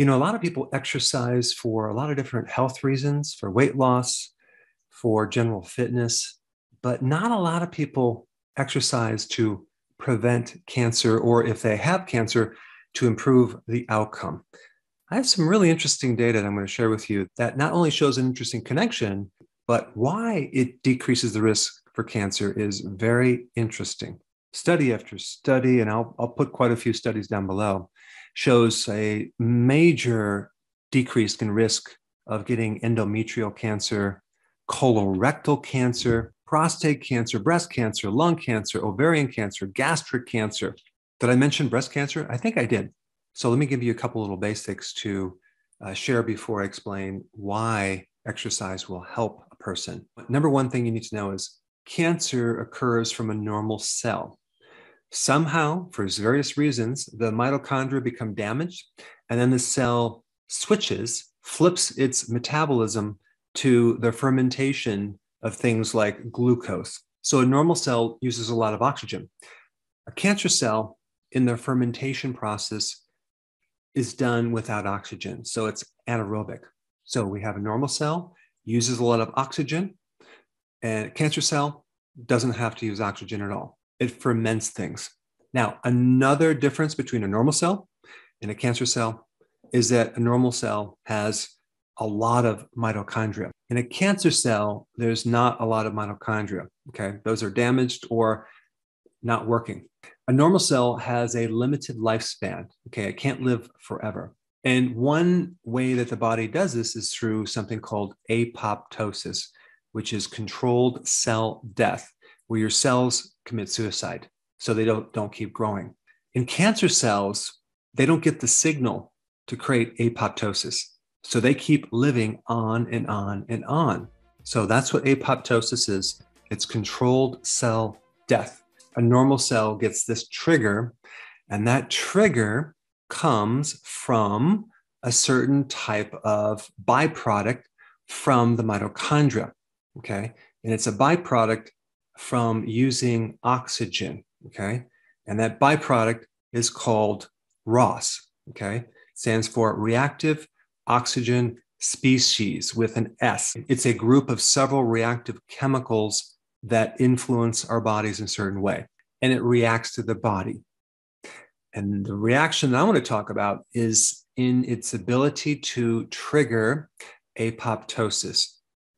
you know, a lot of people exercise for a lot of different health reasons, for weight loss, for general fitness, but not a lot of people exercise to prevent cancer or if they have cancer, to improve the outcome. I have some really interesting data that I'm going to share with you that not only shows an interesting connection, but why it decreases the risk for cancer is very interesting study after study, and I'll, I'll put quite a few studies down below, shows a major decrease in risk of getting endometrial cancer, colorectal cancer, prostate cancer, breast cancer, lung cancer, ovarian cancer, gastric cancer. Did I mention breast cancer? I think I did. So let me give you a couple little basics to uh, share before I explain why exercise will help a person. Number one thing you need to know is cancer occurs from a normal cell. Somehow, for various reasons, the mitochondria become damaged, and then the cell switches, flips its metabolism to the fermentation of things like glucose. So a normal cell uses a lot of oxygen. A cancer cell in the fermentation process is done without oxygen. So it's anaerobic. So we have a normal cell, uses a lot of oxygen, and a cancer cell doesn't have to use oxygen at all it ferments things. Now, another difference between a normal cell and a cancer cell is that a normal cell has a lot of mitochondria. In a cancer cell, there's not a lot of mitochondria. Okay. Those are damaged or not working. A normal cell has a limited lifespan. Okay. It can't live forever. And one way that the body does this is through something called apoptosis, which is controlled cell death where your cells commit suicide so they don't, don't keep growing. In cancer cells, they don't get the signal to create apoptosis. So they keep living on and on and on. So that's what apoptosis is it's controlled cell death. A normal cell gets this trigger, and that trigger comes from a certain type of byproduct from the mitochondria. Okay. And it's a byproduct from using oxygen. Okay. And that byproduct is called ROS. Okay. It stands for reactive oxygen species with an S. It's a group of several reactive chemicals that influence our bodies in a certain way, and it reacts to the body. And the reaction that I want to talk about is in its ability to trigger apoptosis.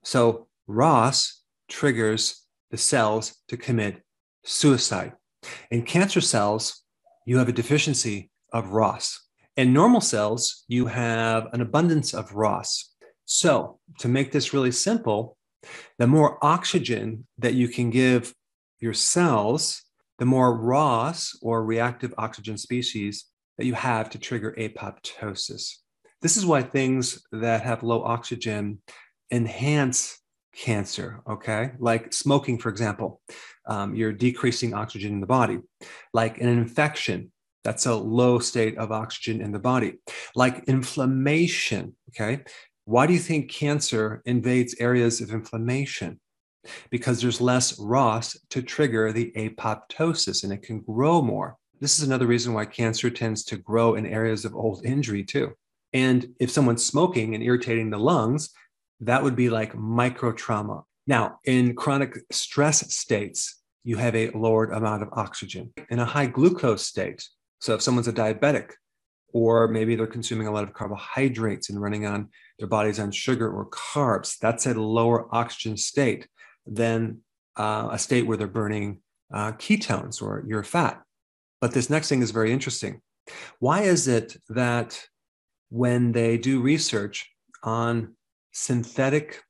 So, ROS triggers the cells to commit suicide. In cancer cells, you have a deficiency of ROS. In normal cells, you have an abundance of ROS. So, to make this really simple, the more oxygen that you can give your cells, the more ROS or reactive oxygen species that you have to trigger apoptosis. This is why things that have low oxygen enhance cancer, okay? Like smoking, for example, um, you're decreasing oxygen in the body, like an infection. That's a low state of oxygen in the body, like inflammation. Okay. Why do you think cancer invades areas of inflammation? Because there's less ROS to trigger the apoptosis and it can grow more. This is another reason why cancer tends to grow in areas of old injury, too. And if someone's smoking and irritating the lungs, that would be like micro trauma. Now, in chronic stress states, you have a lowered amount of oxygen. In a high glucose state, so if someone's a diabetic, or maybe they're consuming a lot of carbohydrates and running on their bodies on sugar or carbs, that's a lower oxygen state than uh, a state where they're burning uh, ketones or your fat. But this next thing is very interesting. Why is it that when they do research on synthetic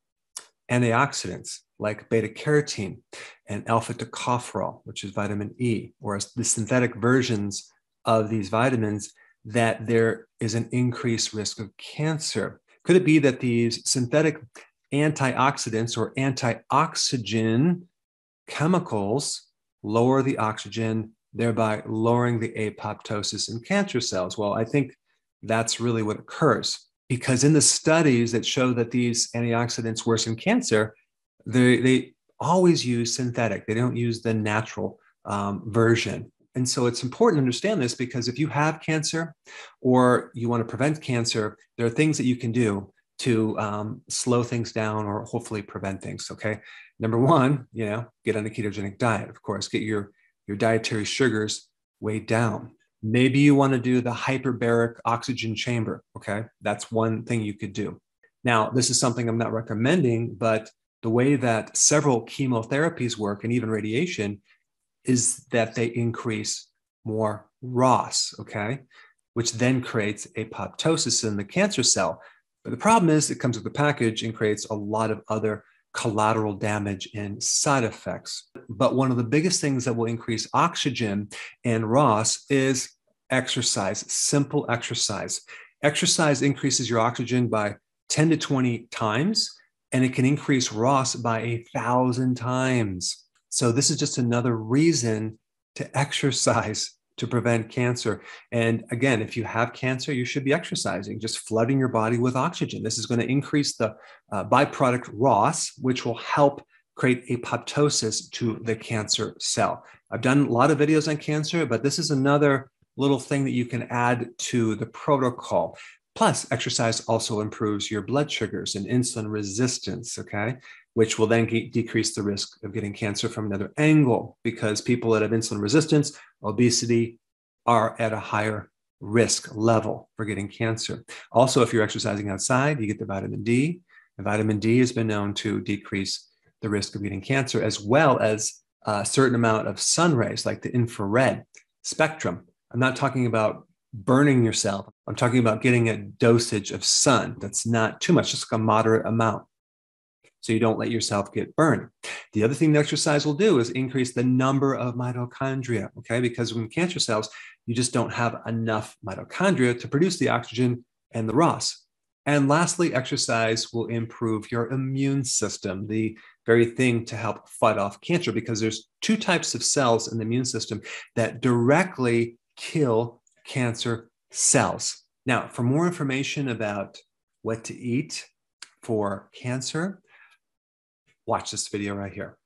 antioxidants like beta carotene and alpha tocopherol, which is vitamin E, or the synthetic versions of these vitamins, that there is an increased risk of cancer. Could it be that these synthetic antioxidants or antioxygen chemicals lower the oxygen, thereby lowering the apoptosis in cancer cells? Well, I think that's really what occurs because in the studies that show that these antioxidants worsen cancer, they, they always use synthetic. They don't use the natural um, version. And so it's important to understand this because if you have cancer or you want to prevent cancer, there are things that you can do to um, slow things down or hopefully prevent things. Okay. Number one, you know, get on a ketogenic diet, of course, get your, your dietary sugars way down. Maybe you want to do the hyperbaric oxygen chamber. Okay. That's one thing you could do. Now, this is something I'm not recommending, but the way that several chemotherapies work and even radiation is that they increase more ROS, okay, which then creates apoptosis in the cancer cell. But the problem is it comes with the package and creates a lot of other collateral damage and side effects. But one of the biggest things that will increase oxygen and ROS is exercise, simple exercise. Exercise increases your oxygen by 10 to 20 times, and it can increase ROS by a thousand times. So, this is just another reason to exercise to prevent cancer. And again, if you have cancer, you should be exercising, just flooding your body with oxygen. This is going to increase the uh, byproduct ROS, which will help create apoptosis to the cancer cell. I've done a lot of videos on cancer, but this is another little thing that you can add to the protocol. Plus, exercise also improves your blood sugars and insulin resistance. Okay which will then get, decrease the risk of getting cancer from another angle because people that have insulin resistance, obesity, are at a higher risk level for getting cancer. Also, if you're exercising outside, you get the vitamin D. And vitamin D has been known to decrease the risk of getting cancer, as well as a certain amount of sun rays, like the infrared spectrum. I'm not talking about burning yourself. I'm talking about getting a dosage of sun that's not too much, just like a moderate amount so you don't let yourself get burned. The other thing the exercise will do is increase the number of mitochondria, okay? Because when cancer cells, you just don't have enough mitochondria to produce the oxygen and the ROS. And lastly, exercise will improve your immune system, the very thing to help fight off cancer, because there's two types of cells in the immune system that directly kill cancer cells. Now, for more information about what to eat for cancer, watch this video right here.